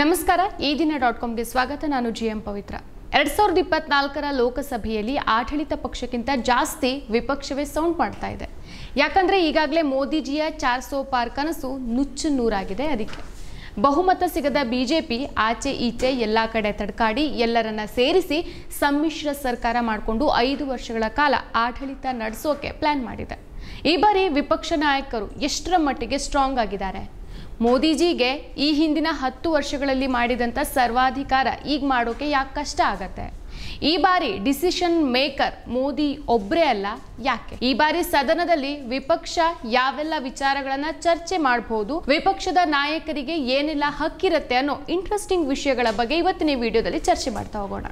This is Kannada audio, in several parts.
ನಮಸ್ಕಾರ ಈ ದಿನ ಡಾಟ್ ಕಾಮ್ಗೆ ಸ್ವಾಗತ ನಾನು ಜಿ ಎಂ ಪವಿತ್ರ ಎರಡ್ ಸಾವಿರದ ಇಪ್ಪತ್ನಾಲ್ಕರ ಲೋಕಸಭೆಯಲ್ಲಿ ಆಡಳಿತ ಪಕ್ಷಕ್ಕಿಂತ ಜಾಸ್ತಿ ವಿಪಕ್ಷವೇ ಸೌಂಡ್ ಮಾಡ್ತಾ ಇದೆ ಯಾಕಂದರೆ ಈಗಾಗಲೇ ಮೋದಿಜಿಯ ಚಾರ್ ಸೋ ಪಾರ್ ಕನಸು ನುಚ್ಚು ನೂರಾಗಿದೆ ಅದಕ್ಕೆ ಬಹುಮತ ಸಿಗದ ಬಿಜೆಪಿ ಆಚೆ ಈಚೆ ಎಲ್ಲ ಕಡೆ ತಡ್ಕಾಡಿ ಎಲ್ಲರನ್ನ ಸೇರಿಸಿ ಸಮ್ಮಿಶ್ರ ಸರ್ಕಾರ ಮಾಡಿಕೊಂಡು ಐದು ವರ್ಷಗಳ ಕಾಲ ಆಡಳಿತ ನಡೆಸೋಕೆ ಪ್ಲ್ಯಾನ್ ಮಾಡಿದೆ ಈ ಬಾರಿ ವಿಪಕ್ಷ ನಾಯಕರು ಎಷ್ಟರ ಮಟ್ಟಿಗೆ ಸ್ಟ್ರಾಂಗ್ ಆಗಿದ್ದಾರೆ ಮೋದಿಜಿಗೆ ಈ ಹಿಂದಿನ ಹತ್ತು ವರ್ಷಗಳಲ್ಲಿ ಮಾಡಿದಂಥ ಸರ್ವಾಧಿಕಾರ ಈಗ ಮಾಡೋಕೆ ಯಾಕೆ ಕಷ್ಟ ಆಗತ್ತೆ ಈ ಬಾರಿ ಡಿಸಿಷನ್ ಮೇಕರ್ ಮೋದಿ ಒಬ್ಬರೇ ಅಲ್ಲ ಯಾಕೆ ಈ ಬಾರಿ ಸದನದಲ್ಲಿ ವಿಪಕ್ಷ ಯಾವೆಲ್ಲ ವಿಚಾರಗಳನ್ನ ಚರ್ಚೆ ಮಾಡಬಹುದು ವಿಪಕ್ಷದ ನಾಯಕರಿಗೆ ಏನೆಲ್ಲ ಹಕ್ಕಿರುತ್ತೆ ಅನ್ನೋ ಇಂಟ್ರೆಸ್ಟಿಂಗ್ ವಿಷಯಗಳ ಬಗ್ಗೆ ಇವತ್ತಿನ ವಿಡಿಯೋದಲ್ಲಿ ಚರ್ಚೆ ಮಾಡ್ತಾ ಹೋಗೋಣ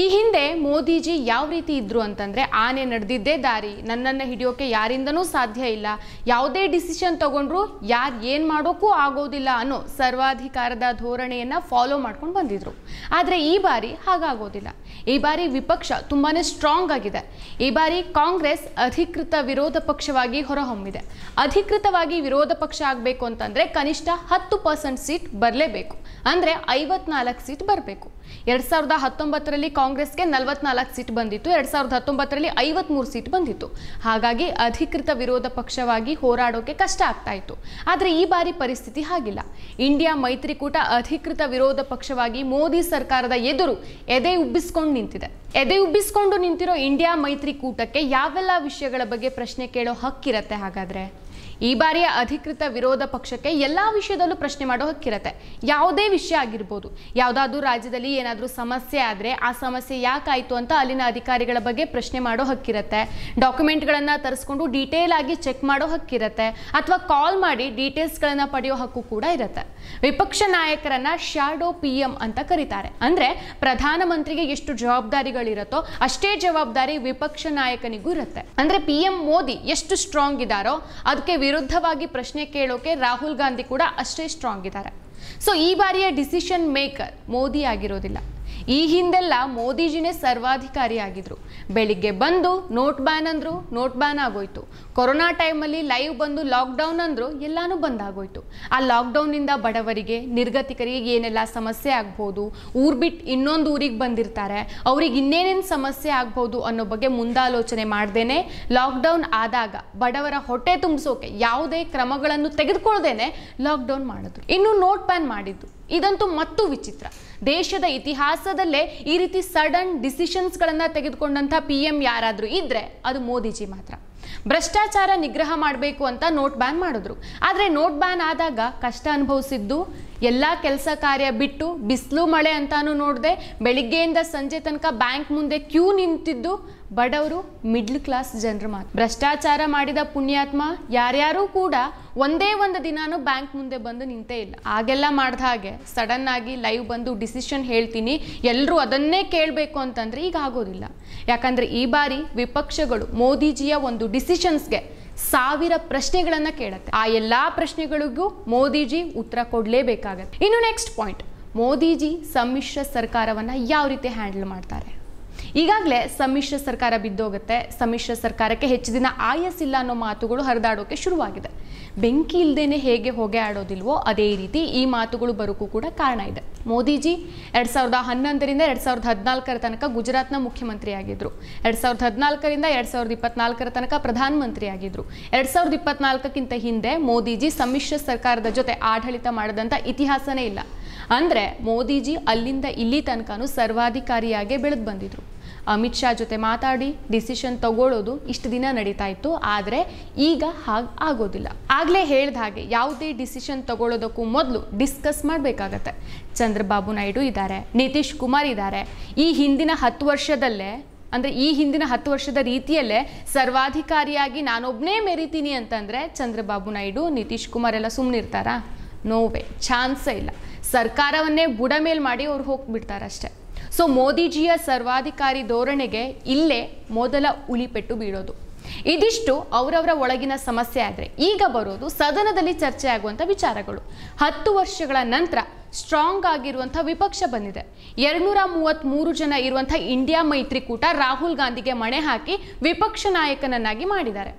ಈ ಹಿಂದೆ ಮೋದಿಜಿ ಯಾವ ರೀತಿ ಇದ್ರು ಅಂತಂದ್ರೆ ಆನೆ ನಡೆದಿದ್ದೇ ದಾರಿ ನನ್ನನ್ನು ಹಿಡಿಯೋಕೆ ಯಾರಿಂದನೂ ಸಾಧ್ಯ ಇಲ್ಲ ಯಾವುದೇ ಡಿಸಿಷನ್ ತಗೊಂಡ್ರು ಯಾರು ಏನು ಮಾಡೋಕ್ಕೂ ಆಗೋದಿಲ್ಲ ಅನ್ನೋ ಸರ್ವಾಧಿಕಾರದ ಧೋರಣೆಯನ್ನು ಫಾಲೋ ಮಾಡ್ಕೊಂಡು ಬಂದಿದ್ರು ಆದರೆ ಈ ಬಾರಿ ಹಾಗಾಗೋದಿಲ್ಲ ಈ ಬಾರಿ ವಿಪಕ್ಷ ತುಂಬಾ ಸ್ಟ್ರಾಂಗ್ ಆಗಿದೆ ಈ ಬಾರಿ ಕಾಂಗ್ರೆಸ್ ಅಧಿಕೃತ ವಿರೋಧ ಪಕ್ಷವಾಗಿ ಹೊರಹೊಮ್ಮಿದೆ ಅಧಿಕೃತವಾಗಿ ವಿರೋಧ ಪಕ್ಷ ಆಗಬೇಕು ಅಂತಂದರೆ ಕನಿಷ್ಠ ಹತ್ತು ಪರ್ಸೆಂಟ್ ಸೀಟ್ ಬರಲೇಬೇಕು ಅಂದರೆ ಐವತ್ನಾಲ್ಕು ಸೀಟ್ ಬರಬೇಕು ಎರಡ್ ಸಾವಿರದ ಹತ್ತೊಂಬತ್ತರಲ್ಲಿ ಕಾಂಗ್ರೆಸ್ಗೆ ನಲವತ್ನಾಲ್ಕು ಸೀಟ್ ಬಂದಿತ್ತು ಎರಡ್ ಸಾವಿರದ ಹತ್ತೊಂಬತ್ತರಲ್ಲಿ ಐವತ್ಮೂರು ಸೀಟ್ ಬಂದಿತ್ತು ಹಾಗಾಗಿ ಅಧಿಕೃತ ವಿರೋಧ ಪಕ್ಷವಾಗಿ ಹೋರಾಡೋಕೆ ಕಷ್ಟ ಆಗ್ತಾ ಇತ್ತು ಆದರೆ ಈ ಬಾರಿ ಪರಿಸ್ಥಿತಿ ಹಾಗಿಲ್ಲ ಇಂಡಿಯಾ ಮೈತ್ರಿಕೂಟ ಅಧಿಕೃತ ವಿರೋಧ ಪಕ್ಷವಾಗಿ ಮೋದಿ ಸರ್ಕಾರದ ಎದುರು ಎದೆ ಉಬ್ಬಿಸ್ಕೊಂಡು ನಿಂತಿದೆ ಎದೆ ಉಬ್ಬಿಸ್ಕೊಂಡು ನಿಂತಿರೋ ಇಂಡಿಯಾ ಮೈತ್ರಿಕೂಟಕ್ಕೆ ಯಾವೆಲ್ಲ ವಿಷಯಗಳ ಬಗ್ಗೆ ಪ್ರಶ್ನೆ ಕೇಳೋ ಹಕ್ಕಿರತ್ತೆ ಹಾಗಾದ್ರೆ ಈ ಬಾರಿಯ ಅಧಿಕೃತ ವಿರೋಧ ಪಕ್ಷಕ್ಕೆ ಎಲ್ಲಾ ವಿಷಯದಲ್ಲೂ ಪ್ರಶ್ನೆ ಮಾಡೋ ಹಕ್ಕಿರತ್ತೆ ಯಾವುದೇ ವಿಷಯ ಆಗಿರ್ಬೋದು ಯಾವುದಾದ್ರೂ ರಾಜ್ಯದಲ್ಲಿ ಏನಾದರೂ ಸಮಸ್ಯೆ ಆದರೆ ಆ ಸಮಸ್ಯೆ ಯಾಕಾಯಿತು ಅಂತ ಅಲ್ಲಿನ ಅಧಿಕಾರಿಗಳ ಬಗ್ಗೆ ಪ್ರಶ್ನೆ ಮಾಡೋ ಹಕ್ಕಿರತ್ತೆ ಡಾಕ್ಯುಮೆಂಟ್ಗಳನ್ನು ತರಿಸ್ಕೊಂಡು ಡೀಟೇಲ್ ಆಗಿ ಚೆಕ್ ಮಾಡೋ ಹಕ್ಕಿರತ್ತೆ ಅಥವಾ ಕಾಲ್ ಮಾಡಿ ಡೀಟೇಲ್ಸ್ಗಳನ್ನು ಪಡೆಯೋ ಹಕ್ಕು ಕೂಡ ಇರುತ್ತೆ ವಿಪಕ್ಷ ನಾಯಕರನ್ನ ಶ್ಯಾಡೋ ಪಿ ಅಂತ ಕರೀತಾರೆ ಅಂದರೆ ಪ್ರಧಾನಮಂತ್ರಿಗೆ ಎಷ್ಟು ಜವಾಬ್ದಾರಿಗಳಿರುತ್ತೋ ಅಷ್ಟೇ ಜವಾಬ್ದಾರಿ ವಿಪಕ್ಷ ನಾಯಕನಿಗೂ ಇರುತ್ತೆ ಅಂದರೆ ಪಿ ಮೋದಿ ಎಷ್ಟು ಸ್ಟ್ರಾಂಗ್ ಇದ್ದಾರೋ ಅದಕ್ಕೆ ವಿರುದ್ಧವಾಗಿ ಪ್ರಶ್ನೆ ಕೇಳೋಕೆ ರಾಹುಲ್ ಗಾಂಧಿ ಕೂಡ ಅಷ್ಟೇ ಸ್ಟ್ರಾಂಗ್ ಇದ್ದಾರೆ ಸೊ ಈ ಬಾರಿಯ ಡಿಸಿಷನ್ ಮೇಕರ್ ಮೋದಿ ಆಗಿರೋದಿಲ್ಲ ಈ ಹಿಂದೆಲ್ಲ ಮೋದಿಜಿನೇ ಸರ್ವಾಧಿಕಾರಿಯಾಗಿದ್ರು ಬೆಳಿಗ್ಗೆ ಬಂದು ನೋಟ್ ಬ್ಯಾನ್ ಅಂದ್ರು ನೋಟ್ ಬ್ಯಾನ್ ಆಗೋಯ್ತು ಕೊರೋನಾ ಟೈಮಲ್ಲಿ ಲೈವ್ ಬಂದು ಲಾಕ್ಡೌನ್ ಅಂದ್ರು ಎಲ್ಲಾನು ಬಂದಾಗೋಯ್ತು ಆ ಲಾಕ್ಡೌನ್ನಿಂದ ಬಡವರಿಗೆ ನಿರ್ಗತಿಕರಿಗೆ ಏನೆಲ್ಲ ಸಮಸ್ಯೆ ಆಗ್ಬೋದು ಊರು ಬಿಟ್ಟು ಇನ್ನೊಂದು ಊರಿಗೆ ಬಂದಿರ್ತಾರೆ ಅವ್ರಿಗೆ ಇನ್ನೇನೇನು ಸಮಸ್ಯೆ ಆಗ್ಬೋದು ಅನ್ನೋ ಬಗ್ಗೆ ಮುಂದಾಲೋಚನೆ ಮಾಡ್ದೇನೆ ಲಾಕ್ಡೌನ್ ಆದಾಗ ಬಡವರ ಹೊಟ್ಟೆ ತುಂಬಿಸೋಕೆ ಯಾವುದೇ ಕ್ರಮಗಳನ್ನು ತೆಗೆದುಕೊಳ್ಳ್ದೇನೆ ಲಾಕ್ಡೌನ್ ಮಾಡಿದ್ರು ಇನ್ನು ನೋಟ್ ಬ್ಯಾನ್ ಮಾಡಿದ್ದು ಇದಂತೂ ಮತ್ತೂ ವಿಚಿತ್ರ ದೇಶದ ಇತಿಹಾಸದಲ್ಲೇ ಈ ರೀತಿ ಸಡನ್ ಡಿಸಿಷನ್ಸ್ಗಳನ್ನು ತೆಗೆದುಕೊಂಡಂಥ ಪಿ ಎಂ ಯಾರಾದರೂ ಇದ್ದರೆ ಅದು ಮೋದಿಜಿ ಮಾತ್ರ ಭ್ರಷ್ಟಾಚಾರ ನಿಗ್ರಹ ಮಾಡಬೇಕು ಅಂತ ನೋಟ್ ಬ್ಯಾನ್ ಮಾಡಿದ್ರು ಆದರೆ ನೋಟ್ ಬ್ಯಾನ್ ಆದಾಗ ಕಷ್ಟ ಅನುಭವಿಸಿದ್ದು ಎಲ್ಲ ಕೆಲಸ ಕಾರ್ಯ ಬಿಟ್ಟು ಬಿಸಿಲು ಮಳೆ ಅಂತಾನು ನೋಡಿದೆ ಬೆಳಿಗ್ಗೆಯಿಂದ ಸಂಜೆ ತನಕ ಬ್ಯಾಂಕ್ ಮುಂದೆ ಕ್ಯೂ ನಿಂತಿದ್ದು ಬಡವರು ಮಿಡ್ಲ್ ಕ್ಲಾಸ್ ಜನರು ಮಾತ್ರ ಭ್ರಷ್ಟಾಚಾರ ಮಾಡಿದ ಪುಣ್ಯಾತ್ಮ ಯಾರ್ಯಾರು ಕೂಡ ಒಂದೇ ಒಂದು ದಿನಾನು ಬ್ಯಾಂಕ್ ಮುಂದೆ ಬಂದು ನಿಂತೇ ಇಲ್ಲ ಆಗೆಲ್ಲ ಮಾಡಿದ ಹಾಗೆ ಸಡನ್ ಆಗಿ ಲೈವ್ ಬಂದು ಡಿಸಿಷನ್ ಹೇಳ್ತೀನಿ ಎಲ್ಲರೂ ಅದನ್ನೇ ಕೇಳಬೇಕು ಅಂತಂದ್ರೆ ಈಗ ಆಗೋದಿಲ್ಲ ಯಾಕಂದ್ರೆ ಈ ಬಾರಿ ವಿಪಕ್ಷಗಳು ಮೋದಿಜಿಯ ಒಂದು ಡಿಸಿಷನ್ಸ್ಗೆ ಸಾವಿರ ಪ್ರಶ್ನೆಗಳನ್ನು ಕೇಳುತ್ತೆ ಆ ಎಲ್ಲ ಪ್ರಶ್ನೆಗಳಿಗೂ ಮೋದಿಜಿ ಉತ್ತರ ಕೊಡಲೇಬೇಕಾಗತ್ತೆ ಇನ್ನು ನೆಕ್ಸ್ಟ್ ಪಾಯಿಂಟ್ ಮೋದಿಜಿ ಸಮ್ಮಿಶ್ರ ಸರ್ಕಾರವನ್ನ ಯಾವ ರೀತಿ ಹ್ಯಾಂಡಲ್ ಮಾಡ್ತಾರೆ ಈಗಾಗಲೇ ಸಮ್ಮಿಶ್ರ ಸರ್ಕಾರ ಬಿದ್ದೋಗುತ್ತೆ ಸಮ್ಮಿಶ್ರ ಸರ್ಕಾರಕ್ಕೆ ಹೆಚ್ಚು ದಿನ ಇಲ್ಲ ಅನ್ನೋ ಮಾತುಗಳು ಹರಿದಾಡೋಕೆ ಶುರುವಾಗಿದೆ ಬೆಂಕಿ ಇಲ್ಲದೇನೆ ಹೇಗೆ ಹೊಗೆ ಆಡೋದಿಲ್ವೋ ಅದೇ ರೀತಿ ಈ ಮಾತುಗಳು ಬರೋಕ್ಕೂ ಕೂಡ ಕಾರಣ ಇದೆ ಮೋದಿಜಿ ಎರಡು ಸಾವಿರದ ಹನ್ನೊಂದರಿಂದ ಎರಡು ಸಾವಿರದ ಹದಿನಾಲ್ಕರ ತನಕ ಗುಜರಾತ್ನ ಮುಖ್ಯಮಂತ್ರಿ ಮುಖ್ಯಮಂತ್ರಿಯಾಗಿದ್ದರು ಎರಡು ಸಾವಿರದ ಹದಿನಾಲ್ಕರಿಂದ ಎರಡು ಸಾವಿರದ ಇಪ್ಪತ್ನಾಲ್ಕರ ತನಕ ಆಗಿದ್ರು ಎರಡು ಸಾವಿರದ ಇಪ್ಪತ್ನಾಲ್ಕಕ್ಕಿಂತ ಹಿಂದೆ ಮೋದಿಜಿ ಸಮ್ಮಿಶ್ರ ಸರ್ಕಾರದ ಜೊತೆ ಆಡಳಿತ ಮಾಡಿದಂಥ ಇತಿಹಾಸನೇ ಇಲ್ಲ ಅಂದರೆ ಮೋದಿಜಿ ಅಲ್ಲಿಂದ ಇಲ್ಲಿ ತನಕನೂ ಸರ್ವಾಧಿಕಾರಿಯಾಗೇ ಬೆಳೆದು ಬಂದಿದ್ರು ಅಮಿತ್ ಶಾ ಜೊತೆ ಮಾತಾಡಿ ಡಿಸಿಷನ್ ತಗೊಳ್ಳೋದು ಇಷ್ಟು ದಿನ ನಡೀತಾ ಇತ್ತು ಆದರೆ ಈಗ ಹಾಗೆ ಆಗೋದಿಲ್ಲ ಆಗಲೇ ಹೇಳಿದ ಹಾಗೆ ಯಾವುದೇ ಡಿಸಿಷನ್ ತಗೊಳ್ಳೋದಕ್ಕೂ ಮೊದಲು ಡಿಸ್ಕಸ್ ಮಾಡಬೇಕಾಗತ್ತೆ ಚಂದ್ರಬಾಬು ನಾಯ್ಡು ಇದ್ದಾರೆ ನಿತೀಶ್ ಕುಮಾರ್ ಇದ್ದಾರೆ ಈ ಹಿಂದಿನ ಹತ್ತು ವರ್ಷದಲ್ಲೇ ಅಂದರೆ ಈ ಹಿಂದಿನ ಹತ್ತು ವರ್ಷದ ರೀತಿಯಲ್ಲೇ ಸರ್ವಾಧಿಕಾರಿಯಾಗಿ ನಾನೊಬ್ಬನೇ ಮೆರಿತೀನಿ ಅಂತಂದರೆ ಚಂದ್ರಬಾಬು ನಾಯ್ಡು ನಿತೀಶ್ ಕುಮಾರ್ ಎಲ್ಲ ಸುಮ್ಮನಿರ್ತಾರಾ ನೋವೇ ಚಾನ್ಸೇ ಇಲ್ಲ ಸರ್ಕಾರವನ್ನೇ ಬುಡಮೇಲ್ ಮಾಡಿ ಅವ್ರು ಹೋಗ್ಬಿಡ್ತಾರಷ್ಟೇ ಸೊ ಮೋದಿಜಿಯ ಸರ್ವಾಧಿಕಾರಿ ಧೋರಣೆಗೆ ಇಲ್ಲೇ ಮೊದಲ ಉಳಿಪೆಟ್ಟು ಬೀಳೋದು ಇದಿಷ್ಟು ಅವರವರ ಒಳಗಿನ ಸಮಸ್ಯೆ ಆದರೆ ಈಗ ಬರೋದು ಸದನದಲ್ಲಿ ಚರ್ಚೆ ಆಗುವಂಥ ವಿಚಾರಗಳು ಹತ್ತು ವರ್ಷಗಳ ನಂತರ ಸ್ಟ್ರಾಂಗ್ ಆಗಿರುವಂಥ ವಿಪಕ್ಷ ಬಂದಿದೆ ಎರಡ್ನೂರ ಮೂವತ್ತ್ಮೂರು ಜನ ಇರುವಂಥ ಇಂಡಿಯಾ ಮೈತ್ರಿಕೂಟ ರಾಹುಲ್ ಗಾಂಧಿಗೆ ಮಣೆ ಹಾಕಿ ವಿಪಕ್ಷ ನಾಯಕನನ್ನಾಗಿ ಮಾಡಿದ್ದಾರೆ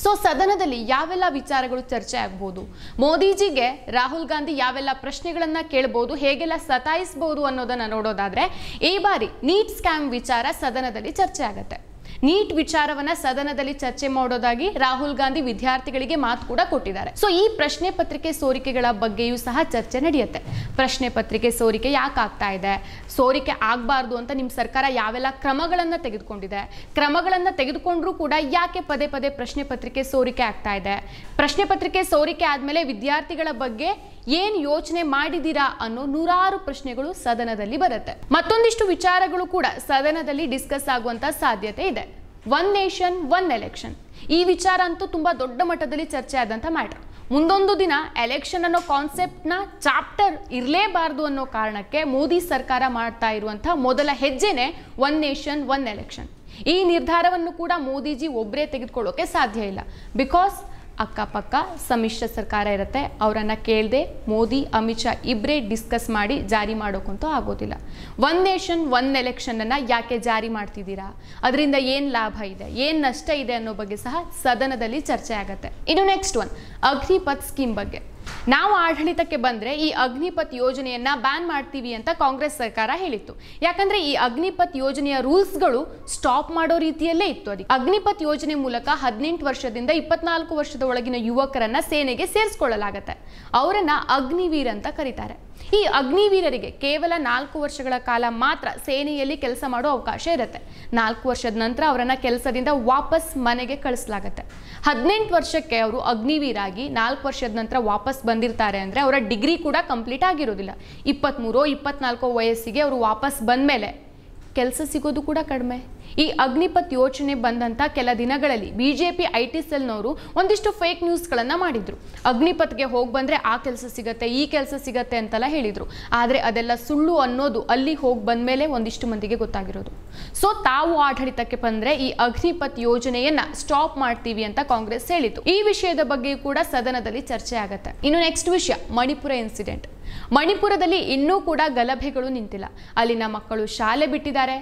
ಸೊ ಸದನದಲ್ಲಿ ಯಾವೆಲ್ಲ ವಿಚಾರಗಳು ಚರ್ಚೆ ಆಗಬಹುದು ಮೋದಿಜಿಗೆ ರಾಹುಲ್ ಗಾಂಧಿ ಯಾವೆಲ್ಲ ಪ್ರಶ್ನೆಗಳನ್ನ ಕೇಳಬಹುದು ಹೇಗೆಲ್ಲ ಸತಾಯಿಸಬಹುದು ಅನ್ನೋದನ್ನ ನೋಡೋದಾದ್ರೆ ಈ ಬಾರಿ ನೀಟ್ ಸ್ಕ್ಯಾಮ್ ವಿಚಾರ ಸದನದಲ್ಲಿ ಚರ್ಚೆ ಆಗತ್ತೆ ನೀಟ್ ವಿಚಾರವನ್ನ ಸದನದಲ್ಲಿ ಚರ್ಚೆ ಮಾಡೋದಾಗಿ ರಾಹುಲ್ ಗಾಂಧಿ ವಿದ್ಯಾರ್ಥಿಗಳಿಗೆ ಮಾತು ಕೂಡ ಕೊಟ್ಟಿದ್ದಾರೆ ಸೊ ಈ ಪ್ರಶ್ನೆ ಪತ್ರಿಕೆ ಸೋರಿಕೆಗಳ ಬಗ್ಗೆಯೂ ಸಹ ಚರ್ಚೆ ನಡೆಯುತ್ತೆ ಪ್ರಶ್ನೆ ಪತ್ರಿಕೆ ಸೋರಿಕೆ ಯಾಕೆ ಆಗ್ತಾ ಇದೆ ಸೋರಿಕೆ ಆಗಬಾರ್ದು ಅಂತ ನಿಮ್ಮ ಸರ್ಕಾರ ಯಾವೆಲ್ಲ ಕ್ರಮಗಳನ್ನು ತೆಗೆದುಕೊಂಡಿದೆ ಕ್ರಮಗಳನ್ನು ತೆಗೆದುಕೊಂಡ್ರೂ ಕೂಡ ಯಾಕೆ ಪದೇ ಪದೇ ಪ್ರಶ್ನೆ ಪತ್ರಿಕೆ ಸೋರಿಕೆ ಆಗ್ತಾ ಇದೆ ಪ್ರಶ್ನೆ ಪತ್ರಿಕೆ ಸೋರಿಕೆ ಆದಮೇಲೆ ವಿದ್ಯಾರ್ಥಿಗಳ ಬಗ್ಗೆ ಏನ್ ಯೋಚನೆ ಮಾಡಿದ್ದೀರಾ ಅನ್ನೋ ನೂರಾರು ಪ್ರಶ್ನೆಗಳು ಸದನದಲ್ಲಿ ಬರುತ್ತೆ ಮತ್ತೊಂದಿಷ್ಟು ವಿಚಾರಗಳು ಕೂಡ ಸದನದಲ್ಲಿ ಡಿಸ್ಕಸ್ ಆಗುವಂತ ಸಾಧ್ಯತೆ ಇದೆ ಒನ್ ನೇಷನ್ ಒನ್ ಎಲೆಕ್ಷನ್ ಈ ವಿಚಾರ ಅಂತೂ ತುಂಬ ದೊಡ್ಡ ಮಟ್ಟದಲ್ಲಿ ಚರ್ಚೆ ಆದಂಥ ಮ್ಯಾಟ್ರ್ ಮುಂದೊಂದು ದಿನ ಎಲೆಕ್ಷನ್ ಅನ್ನೋ ಕಾನ್ಸೆಪ್ಟ್ನ ಚಾಪ್ಟರ್ ಇರಲೇಬಾರ್ದು ಅನ್ನೋ ಕಾರಣಕ್ಕೆ ಮೋದಿ ಸರ್ಕಾರ ಮಾಡ್ತಾ ಇರುವಂಥ ಮೊದಲ ಹೆಜ್ಜೆನೆ ಒನ್ ನೇಷನ್ ಒನ್ ಎಲೆಕ್ಷನ್ ಈ ನಿರ್ಧಾರವನ್ನು ಕೂಡ ಮೋದಿಜಿ ಒಬ್ಬರೇ ತೆಗೆದುಕೊಳ್ಳೋಕೆ ಸಾಧ್ಯ ಇಲ್ಲ ಬಿಕಾಸ್ ಅಕ್ಕಪಕ್ಕ ಸಮ್ಮಿಶ್ರ ಸರ್ಕಾರ ಇರುತ್ತೆ ಅವರನ್ನು ಕೇಳದೆ ಮೋದಿ ಅಮಿತ್ ಶಾ ಇಬ್ಬರೇ ಡಿಸ್ಕಸ್ ಮಾಡಿ ಜಾರಿ ಮಾಡೋಕ್ಕಂತೂ ಆಗೋದಿಲ್ಲ ಒನ್ ನೇಷನ್ ಒನ್ ಎಲೆಕ್ಷನನ್ನು ಯಾಕೆ ಜಾರಿ ಮಾಡ್ತಿದ್ದೀರಾ ಅದರಿಂದ ಏನು ಲಾಭ ಇದೆ ಏನು ನಷ್ಟ ಇದೆ ಅನ್ನೋ ಬಗ್ಗೆ ಸಹ ಸದನದಲ್ಲಿ ಚರ್ಚೆ ಆಗುತ್ತೆ ಇನ್ನು ನೆಕ್ಸ್ಟ್ ಒನ್ ಅಗ್ರಿಪತ್ ಸ್ಕೀಮ್ ಬಗ್ಗೆ ನಾವು ಆಡಳಿತಕ್ಕೆ ಬಂದರೆ ಈ ಅಗ್ನಿಪಥ್ ಯೋಜನೆಯನ್ನ ಬ್ಯಾನ್ ಮಾಡ್ತೀವಿ ಅಂತ ಕಾಂಗ್ರೆಸ್ ಸರ್ಕಾರ ಹೇಳಿತ್ತು ಯಾಕಂದ್ರೆ ಈ ಅಗ್ನಿಪಥ್ ಯೋಜನೆಯ ರೂಲ್ಸ್ಗಳು ಸ್ಟಾಪ್ ಮಾಡೋ ರೀತಿಯಲ್ಲೇ ಇತ್ತು ಅದಕ್ಕೆ ಅಗ್ನಿಪಥ್ ಯೋಜನೆ ಮೂಲಕ ಹದಿನೆಂಟು ವರ್ಷದಿಂದ ಇಪ್ಪತ್ನಾಲ್ಕು ವರ್ಷದ ಒಳಗಿನ ಯುವಕರನ್ನು ಸೇನೆಗೆ ಸೇರಿಸ್ಕೊಳ್ಳಲಾಗತ್ತೆ ಅವರನ್ನ ಅಗ್ನಿವೀರ್ ಅಂತ ಕರೀತಾರೆ ಈ ಅಗ್ನಿವೀರರಿಗೆ ಕೇವಲ ನಾಲ್ಕು ವರ್ಷಗಳ ಕಾಲ ಮಾತ್ರ ಸೇನೆಯಲ್ಲಿ ಕೆಲಸ ಮಾಡೋ ಅವಕಾಶ ಇರುತ್ತೆ ನಾಲ್ಕು ವರ್ಷದ ನಂತರ ಅವರನ್ನ ಕೆಲಸದಿಂದ ವಾಪಸ್ ಮನೆಗೆ ಕಳಿಸಲಾಗುತ್ತೆ ಹದಿನೆಂಟು ವರ್ಷಕ್ಕೆ ಅವರು ಅಗ್ನಿವೀರಾಗಿ ನಾಲ್ಕು ವರ್ಷದ ನಂತರ ವಾಪಸ್ ಬಂದಿರ್ತಾರೆ ಅಂದರೆ ಅವರ ಡಿಗ್ರಿ ಕೂಡ ಕಂಪ್ಲೀಟ್ ಆಗಿರೋದಿಲ್ಲ ಇಪ್ಪತ್ತ್ಮೂರೋ ಇಪ್ಪತ್ನಾಲ್ಕೋ ವಯಸ್ಸಿಗೆ ಅವರು ವಾಪಸ್ ಮೇಲೆ ಕೆಲಸ ಸಿಗೋದು ಕೂಡ ಕಡಿಮೆ ಈ ಅಗ್ನಿಪಥ್ ಯೋಜನೆ ಬಂದಂಥ ಕೆಲ ದಿನಗಳಲ್ಲಿ ಬಿಜೆಪಿ ಐ ಟಿ ಸೆಲ್ನವರು ಒಂದಿಷ್ಟು ಫೇಕ್ ನ್ಯೂಸ್ ಗಳನ್ನ ಮಾಡಿದ್ರು ಅಗ್ನಿಪಥ್ಗೆ ಹೋಗಿ ಬಂದ್ರೆ ಆ ಕೆಲಸ ಸಿಗತ್ತೆ ಈ ಕೆಲಸ ಸಿಗತ್ತೆ ಅಂತೆಲ್ಲ ಹೇಳಿದ್ರು ಆದ್ರೆ ಅದೆಲ್ಲ ಸುಳ್ಳು ಅನ್ನೋದು ಅಲ್ಲಿ ಹೋಗಿ ಬಂದ ಮೇಲೆ ಒಂದಿಷ್ಟು ಮಂದಿಗೆ ಗೊತ್ತಾಗಿರೋದು ಸೊ ತಾವು ಆಡಳಿತಕ್ಕೆ ಬಂದ್ರೆ ಈ ಅಗ್ನಿಪಥ್ ಯೋಜನೆಯನ್ನ ಸ್ಟಾಪ್ ಮಾಡ್ತೀವಿ ಅಂತ ಕಾಂಗ್ರೆಸ್ ಹೇಳಿತು ಈ ವಿಷಯದ ಬಗ್ಗೆ ಕೂಡ ಸದನದಲ್ಲಿ ಚರ್ಚೆ ಆಗತ್ತೆ ಇನ್ನು ನೆಕ್ಸ್ಟ್ ವಿಷಯ ಮಣಿಪುರ ಇನ್ಸಿಡೆಂಟ್ ಮಣಿಪುರದಲ್ಲಿ ಇನ್ನೂ ಕೂಡ ಗಲಭೆಗಳು ನಿಂತಿಲ್ಲ ಅಲ್ಲಿನ ಮಕ್ಕಳು ಶಾಲೆ ಬಿಟ್ಟಿದ್ದಾರೆ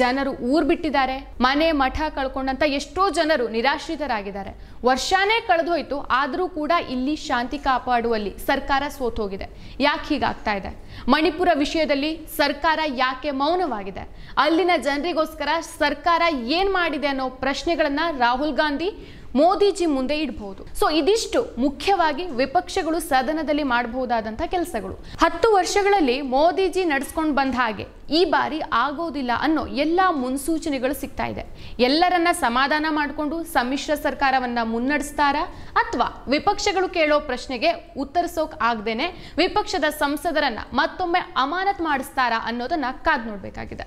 ಜನರು ಊರ್ ಬಿಟ್ಟಿದ್ದಾರೆ ಮನೆ ಮಠ ಕಳ್ಕೊಂಡಂತ ಎಷ್ಟೋ ಜನರು ನಿರಾಶ್ರಿತರಾಗಿದ್ದಾರೆ ವರ್ಷಾನೇ ಕಳೆದೋಯ್ತು ಆದರೂ ಕೂಡ ಇಲ್ಲಿ ಶಾಂತಿ ಕಾಪಾಡುವಲ್ಲಿ ಸರ್ಕಾರ ಸೋತೋಗಿದೆ ಯಾಕೆ ಹೀಗಾಗ್ತಾ ಇದೆ ಮಣಿಪುರ ವಿಷಯದಲ್ಲಿ ಸರ್ಕಾರ ಯಾಕೆ ಮೌನವಾಗಿದೆ ಅಲ್ಲಿನ ಜನರಿಗೋಸ್ಕರ ಸರ್ಕಾರ ಏನ್ ಮಾಡಿದೆ ಅನ್ನೋ ಪ್ರಶ್ನೆಗಳನ್ನ ರಾಹುಲ್ ಗಾಂಧಿ ಮೋದಿಜಿ ಮುಂದೆ ಇಡಬಹುದು ಸೊ ಇದಿಷ್ಟು ಮುಖ್ಯವಾಗಿ ವಿಪಕ್ಷಗಳು ಸದನದಲ್ಲಿ ಮಾಡಬಹುದಾದಂತಹ ಕೆಲಸಗಳು ಹತ್ತು ವರ್ಷಗಳಲ್ಲಿ ಮೋದಿಜಿ ನಡೆಸ್ಕೊಂಡು ಬಂದ ಹಾಗೆ ಈ ಬಾರಿ ಆಗೋದಿಲ್ಲ ಅನ್ನೋ ಎಲ್ಲಾ ಮುನ್ಸೂಚನೆಗಳು ಸಿಗ್ತಾ ಇದೆ ಎಲ್ಲರನ್ನ ಸಮಾಧಾನ ಮಾಡಿಕೊಂಡು ಸಮ್ಮಿಶ್ರ ಸರ್ಕಾರವನ್ನ ಮುನ್ನಡೆಸ್ತಾರ ಅಥವಾ ವಿಪಕ್ಷಗಳು ಕೇಳೋ ಪ್ರಶ್ನೆಗೆ ಉತ್ತರಿಸೋಕ್ ಆಗ್ದೇನೆ ವಿಪಕ್ಷದ ಸಂಸದರನ್ನ ಮತ್ತೊಮ್ಮೆ ಅಮಾನತ್ ಮಾಡಿಸ್ತಾರಾ ಅನ್ನೋದನ್ನ ಕಾದ್ ನೋಡ್ಬೇಕಾಗಿದೆ